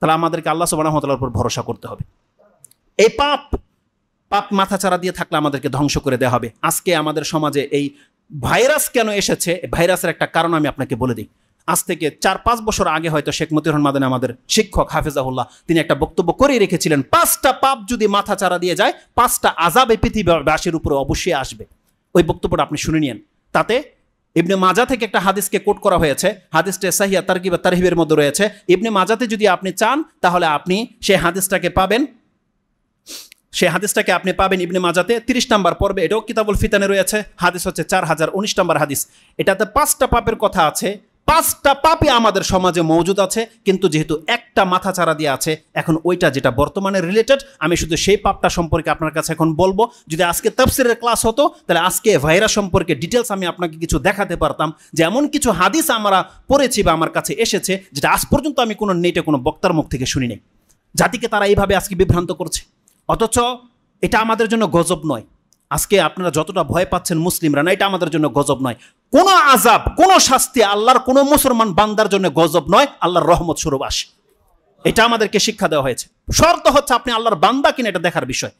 তাহলে আমাদেরকে আল্লাহ সুবাহতালার উপর ভরসা করতে হবে এই পাপ পাপ মাথা ছাড়া দিয়ে থাকলে আমাদেরকে ধ্বংস করে দেওয়া হবে আজকে আমাদের সমাজে এই ভাইরাস কেন এসেছে ভাইরাসের একটা কারণ আমি আপনাকে বলে দিই আজ থেকে চার পাঁচ বছর আগে হয়তো শেখ মতির রহমান আমাদের শিক্ষক হাফেজাহুল্লাহ তিনি একটা বক্তব্য করেই রেখেছিলেন পাঁচটা পাপ যদি মাথা চারা দিয়ে যায় পাঁচটা আজাবে এই পৃথিবীবাসীর উপরে অবশ্যই আসবে ওই বক্তব্যটা আপনি শুনে নিন তাতে ইবনে মাজা থেকে একটা হাদিসকে কোট করা হয়েছে হাদিসটা সাহিয়া তারকিব তারহিবের মধ্যে রয়েছে ইবনে মাজাতে যদি আপনি চান তাহলে আপনি সেই হাদিসটাকে পাবেন সে হাদিসটাকে আপনি পাবেন ইবনে মাজাতে তিরিশ নাম্বার পর্বে এটাও কিতাবুল ফিতানে রয়েছে হাদিস হচ্ছে চার হাজার উনিশ নাম্বার হাদিস এটাতে পাঁচটা পাপের কথা আছে পাঁচটা পাপই আমাদের সমাজে মজুদ আছে কিন্তু যেহেতু একটা মাথা চারা দিয়ে আছে এখন ওইটা যেটা বর্তমানে রিলেটেড আমি শুধু সেই পাপটা সম্পর্কে আপনার কাছে এখন বলবো যদি আজকে তাফসিরের ক্লাস হতো তাহলে আজকে ভাইরাস সম্পর্কে ডিটেলস আমি আপনাকে কিছু দেখাতে পারতাম যে এমন কিছু হাদিস আমরা পড়েছি বা আমার কাছে এসেছে যেটা আজ পর্যন্ত আমি কোনো নেটে কোনো বক্তার মুখ থেকে শুনি নাই জাতিকে তারা এইভাবে আজকে বিভ্রান্ত করছে অথচ এটা আমাদের জন্য গজব নয় আজকে আপনারা যতটা ভয় পাচ্ছেন মুসলিমরা না এটা আমাদের জন্য গজব নয় কোন আজাব কোন শাস্তি আল্লাহর কোন মুসলমান বান্দার জন্য গজব নয় আল্লাহর রহমত স্বরূপ আসে এটা আমাদেরকে শিক্ষা দেওয়া হয়েছে শর্ত হচ্ছে আপনি আল্লাহর বান্দা কিনা এটা দেখার বিষয়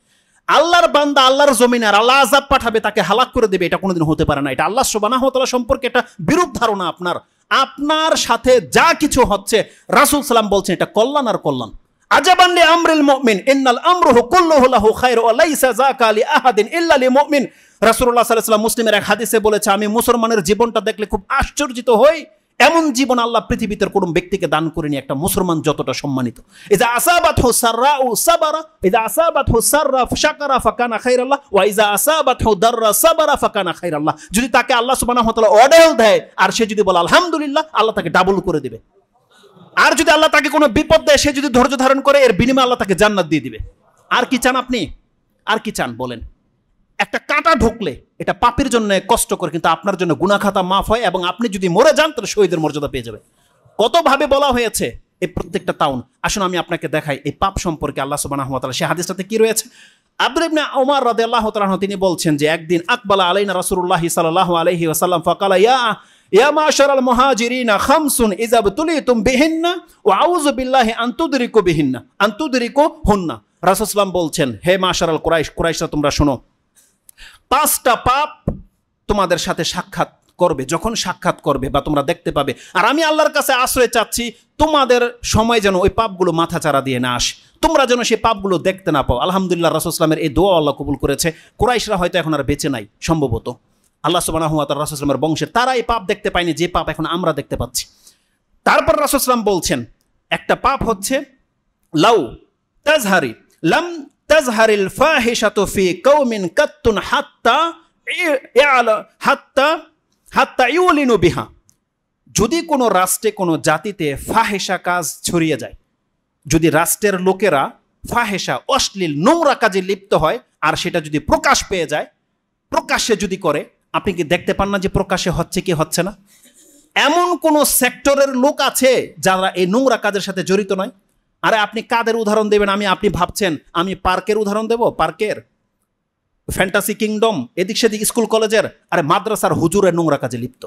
আল্লাহর বান্দা আল্লাহর জমিনে আর আল্লাহ আজাব পাঠাবে তাকে হালাক করে দেবে এটা কোনোদিন হতে পারে না এটা আল্লাহ সোবানাহতলা সম্পর্কে এটা বিরূপ ধারণা আপনার আপনার সাথে যা কিছু হচ্ছে রাসুল সালাম বলছেন এটা কল্যাণ আর কল্যাণ আজাবান্ডে আমরিল মমিন ইন্নাল আমরুহু কুল্লুহু লাহু খায়রু ওয়া লাইসা যাকা লি আহাদিন ইল্লা লিল রাসুল্লাহ সাল্লাহ মুসলিমের এক হাদিসে বলেছে আমি মুসলমানের জীবনটা দেখলে খুব আশ্চর্যিত হই এমন জীবন আল্লাহ পৃথিবীতে কোনো ব্যক্তিকে দান করেনি একটা মুসলমান যতটা সম্মানিত ও হো আল্লাহ যদি তাকে আল্লাহ সুবহানাহু ওয়া অডেল দেয় আর সে যদি বলে আলহামদুলিল্লাহ আল্লাহ তাকে ডাবল করে দিবে আর যদি আল্লাহ তাকে কোনো বিপদ দেয় সে যদি ধৈর্য ধারণ করে এর বিনিময়ে আল্লাহ তাকে জান্নাত দিয়ে দিবে আর কি চান আপনি আর কি চান বলেন একটা কাঁটা ঢুকলে এটা পাপের জন্য কষ্টকর কিন্তু আপনার জন্য গুণাখাতা মাফ হয় এবং আপনি যদি মরে যান তাহলে শহীদের মর্যাদা পেয়ে যাবে কতভাবে বলা হয়েছে এই প্রত্যেকটা টাউন আসুন আমি আপনাকে দেখাই এই পাপ সম্পর্কে আল্লাহ সুবাহ সে হাদিসটাতে কি রয়েছে আল্লাহ তালাহ তিনি বলছেন যে একদিন আকবালা আলাইনা রাসুল্লাহ সাল্লাহ আলহি ইয়া হুন্না বলছেন হে মাশার কুরাইশ কুরাইশরা তোমরা শোনো পাঁচটা পাপ তোমাদের সাথে সাক্ষাৎ করবে যখন সাক্ষাৎ করবে বা তোমরা দেখতে পাবে আর আমি আল্লাহর কাছে আশ্রয় চাচ্ছি তোমাদের সময় যেন ওই পাপগুলো মাথাচাড়া দিয়ে না আসে তোমরা যেন সেই পাপগুলো দেখতে না পাও আলহামদুলিল্লাহ রাসুসলামের এই দোয়া আল্লাহ কবুল করেছে কোরাইশরা হয়তো এখন আর বেঁচে নাই সম্ভবত আল্লাহ সুবানাহমাত রাসুসলামের বংশের তারা এই পাপ দেখতে পায়নি যে পাপ এখন আমরা দেখতে পাচ্ছি তারপর রাসুসলাম বলছেন একটা পাপ হচ্ছে লাউ তাজহারি লাম তাজহারিল ফাহিশাতু বিহা যদি কোনো রাষ্ট্রে কোনো জাতিতে ফাহেসা কাজ ছড়িয়ে যায় যদি রাষ্ট্রের লোকেরা ফাহেসা অশ্লীল নোংরা কাজে লিপ্ত হয় আর সেটা যদি প্রকাশ পেয়ে যায় প্রকাশ্যে যদি করে আপনি কি দেখতে পান না যে প্রকাশ্যে হচ্ছে কি হচ্ছে না এমন কোন সেক্টরের লোক আছে যারা এই নোংরা কাজের সাথে জড়িত নয় আরে আপনি কাদের উদাহরণ দেবেন আমি আপনি ভাবছেন আমি পার্কের উদাহরণ দেব পার্কের ফ্যান্টাসি কিংডম এদিক সেদিক স্কুল কলেজের আরে মাদ্রাসার হুজুরের নোংরা কাজে লিপ্ত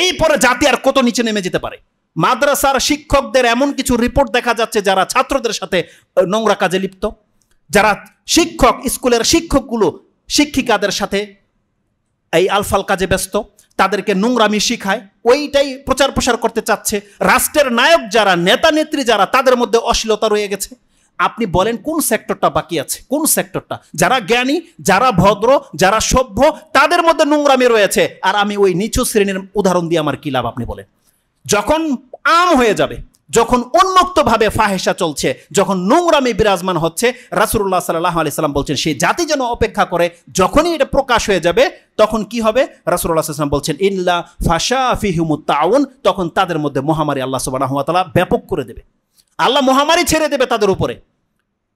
এই পরে জাতি আর কত নিচে নেমে যেতে পারে মাদ্রাসার শিক্ষকদের এমন কিছু রিপোর্ট দেখা যাচ্ছে যারা ছাত্রদের সাথে নোংরা কাজে লিপ্ত যারা শিক্ষক স্কুলের শিক্ষকগুলো শিক্ষিকাদের সাথে এই আলফাল কাজে ব্যস্ত তাদেরকে নোংরামি শিখায় ওইটাই প্রচার প্রসার করতে চাচ্ছে রাষ্ট্রের নায়ক যারা নেতা নেত্রী যারা তাদের মধ্যে অশ্লীলতা রয়ে গেছে আপনি বলেন কোন সেক্টরটা বাকি আছে কোন সেক্টরটা যারা জ্ঞানী যারা ভদ্র যারা সভ্য তাদের মধ্যে নোংরামি রয়েছে আর আমি ওই নিচু শ্রেণীর উদাহরণ দিয়ে আমার কী লাভ আপনি বলেন যখন আম হয়ে যাবে যখন উন্মুক্তভাবে ফাহেসা চলছে যখন নোংরামি বিরাজমান হচ্ছে রাসুল্লাহ সাল্লাহ আলি সাল্লাম বলছেন সেই জাতি যেন অপেক্ষা করে যখনই এটা প্রকাশ হয়ে যাবে তখন কি হবে রাসুল্লাহ সাল্লাম বলছেন ইল্লা ফাশা তাউন তখন তাদের মধ্যে মহামারী আল্লাহ সুবাহ ব্যাপক করে দেবে আল্লাহ মহামারী ছেড়ে দেবে তাদের উপরে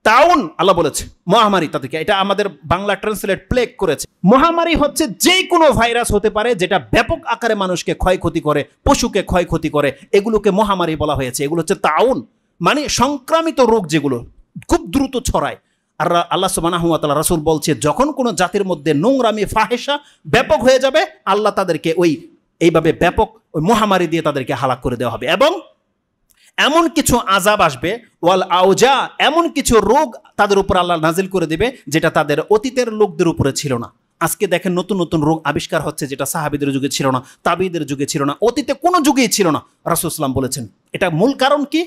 তাউন আল্লাহ বলেছে মহামারী তাদেরকে এটা আমাদের বাংলা ট্রান্সলেট প্লেগ করেছে মহামারী হচ্ছে যে কোনো ভাইরাস হতে পারে যেটা ব্যাপক আকারে মানুষকে ক্ষয়ক্ষতি করে পশুকে ক্ষয়ক্ষতি করে এগুলোকে মহামারী বলা হয়েছে এগুলো হচ্ছে তাউন মানে সংক্রামিত রোগ যেগুলো খুব দ্রুত ছড়ায় আর আল্লাহ সুবানাহুয়াতাল রাসুল বলছে যখন কোনো জাতির মধ্যে নোংরামি ফাহেসা ব্যাপক হয়ে যাবে আল্লাহ তাদেরকে ওই এইভাবে ব্যাপক ওই মহামারী দিয়ে তাদেরকে হালাক করে দেওয়া হবে এবং এমন কিছু আজাব আসবে ওয়াল আউজা এমন কিছু রোগ তাদের উপর আল্লাহ নাজিল করে দেবে যেটা তাদের অতীতের লোকদের উপরে ছিল না আজকে দেখেন নতুন নতুন রোগ আবিষ্কার হচ্ছে যেটা সাহাবিদের যুগে ছিল না তাবিদের যুগে ছিল না অতীতে কোনো যুগেই ছিল না ইসলাম বলেছেন এটা মূল কারণ কি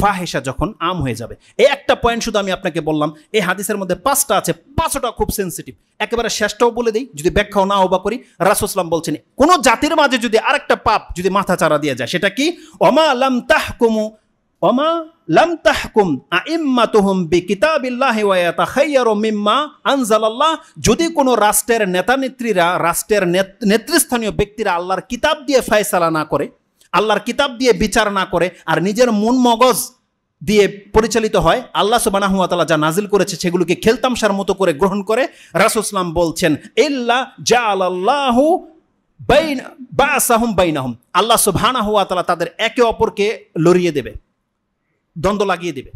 ফাহেসা যখন আম হয়ে যাবে এই একটা পয়েন্ট শুধু আমি আপনাকে বললাম এই হাদিসের মধ্যে পাঁচটা আছে পাঁচটা খুব সেন্সিটিভ একেবারে শেষটাও বলে দিই যদি ব্যাখ্যাও না হবা করি রাসুসলাম বলছেন কোনো জাতির মাঝে যদি আরেকটা পাপ যদি মাথা চারা দিয়ে যায় সেটা কি অমা লাম তাহকুমু অমা লাম তাহকুম আইম্মাতুহুম বিকিতাবিল্লাহি ওয়া ইয়াতাখায়্যারু মিম্মা আনজালাল্লাহ যদি কোনো রাষ্ট্রের নেতা নেত্রীরা রাষ্ট্রের নেতৃস্থানীয় ব্যক্তিরা আল্লাহর কিতাব দিয়ে ফয়সালা না করে আল্লাহর কিতাব দিয়ে বিচার না করে আর নিজের মন মগজ দিয়ে পরিচালিত হয় আল্লাহ সুবানাহুয়াতালা যা নাজিল করেছে সেগুলোকে খেলতামশার মতো করে গ্রহণ করে রাসুসলাম বলছেন ইল্লা জা আল্লাহ বাইন বা আসাহুম বাইনাহুম আল্লাহ সুবহানাহুয়া তালা তাদের একে অপরকে লড়িয়ে দেবে দ্বন্দ্ব লাগিয়ে দেবে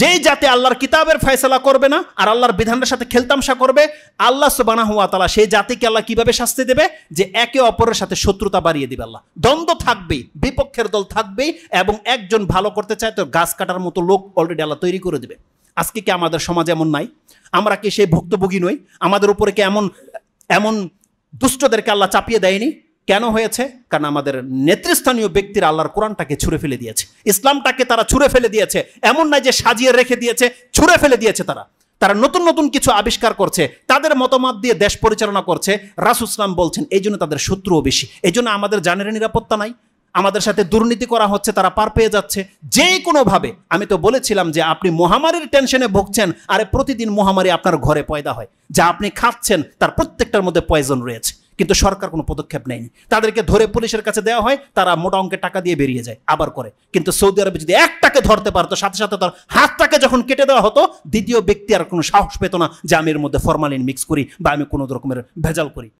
যেই জাতি আল্লাহর কিতাবের ফয়সলা করবে না আর আল্লাহর বিধানের সাথে খেলতামশা করবে আল্লাহ সুবানা হুয়া তালা সেই জাতিকে আল্লাহ কিভাবে শাস্তি দেবে যে একে অপরের সাথে শত্রুতা বাড়িয়ে দিবে আল্লাহ দ্বন্দ্ব থাকবেই বিপক্ষের দল থাকবেই এবং একজন ভালো করতে চায় তো গাছ কাটার মতো লোক অলরেডি আল্লাহ তৈরি করে দেবে আজকে কি আমাদের সমাজ এমন নাই আমরা কি সেই ভুক্তভোগী নই আমাদের উপরে কি এমন এমন দুষ্টদেরকে আল্লাহ চাপিয়ে দেয়নি কেন হয়েছে কারণ আমাদের নেতৃস্থানীয় ব্যক্তির আল্লাহর কোরআনটাকে ছুঁড়ে ফেলে দিয়েছে ইসলামটাকে তারা ছুঁড়ে ফেলে দিয়েছে এমন নয় যে সাজিয়ে রেখে দিয়েছে ছুঁড়ে ফেলে দিয়েছে তারা তারা নতুন নতুন কিছু আবিষ্কার করছে তাদের মতামত দিয়ে দেশ পরিচালনা করছে রাসুসলাম বলছেন এই জন্য তাদের শত্রুও বেশি এই জন্য আমাদের জানের নিরাপত্তা নাই আমাদের সাথে দুর্নীতি করা হচ্ছে তারা পার পেয়ে যাচ্ছে যে কোনোভাবে আমি তো বলেছিলাম যে আপনি মহামারীর টেনশনে ভুগছেন আরে প্রতিদিন মহামারী আপনার ঘরে পয়দা হয় যা আপনি খাচ্ছেন তার প্রত্যেকটার মধ্যে পয়জন রয়েছে কিন্তু সরকার কোনো পদক্ষেপ নেয়নি তাদেরকে ধরে পুলিশের কাছে দেওয়া হয় তারা মোটা অঙ্কের টাকা দিয়ে বেরিয়ে যায় আবার করে কিন্তু সৌদি আরবে যদি একটাকে ধরতে পারতো সাথে সাথে তার হাতটাকে যখন কেটে দেওয়া হতো দ্বিতীয় ব্যক্তি আর কোনো সাহস পেত না যে আমি এর মধ্যে ফরমালিন মিক্স করি বা আমি কোনো রকমের ভেজাল করি